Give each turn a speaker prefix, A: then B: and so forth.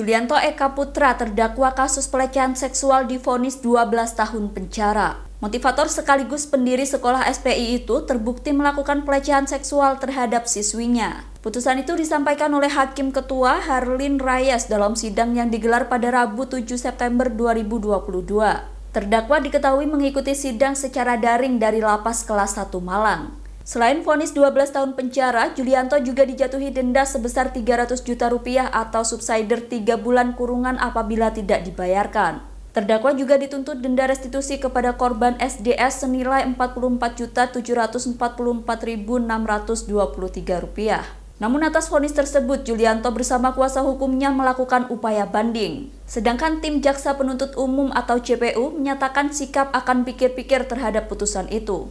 A: Julianto Eka Putra terdakwa kasus pelecehan seksual difonis 12 tahun penjara. Motivator sekaligus pendiri sekolah SPI itu terbukti melakukan pelecehan seksual terhadap siswinya. Putusan itu disampaikan oleh Hakim Ketua Harlin Rayas dalam sidang yang digelar pada Rabu 7 September 2022. Terdakwa diketahui mengikuti sidang secara daring dari lapas kelas 1 Malang. Selain vonis 12 tahun penjara, Julianto juga dijatuhi denda sebesar 300 juta rupiah atau subsider 3 bulan kurungan apabila tidak dibayarkan. Terdakwa juga dituntut denda restitusi kepada korban SDS senilai Rp44.744.623. Namun atas vonis tersebut, Julianto bersama kuasa hukumnya melakukan upaya banding. Sedangkan tim jaksa penuntut umum atau CPU menyatakan sikap akan pikir-pikir terhadap putusan itu.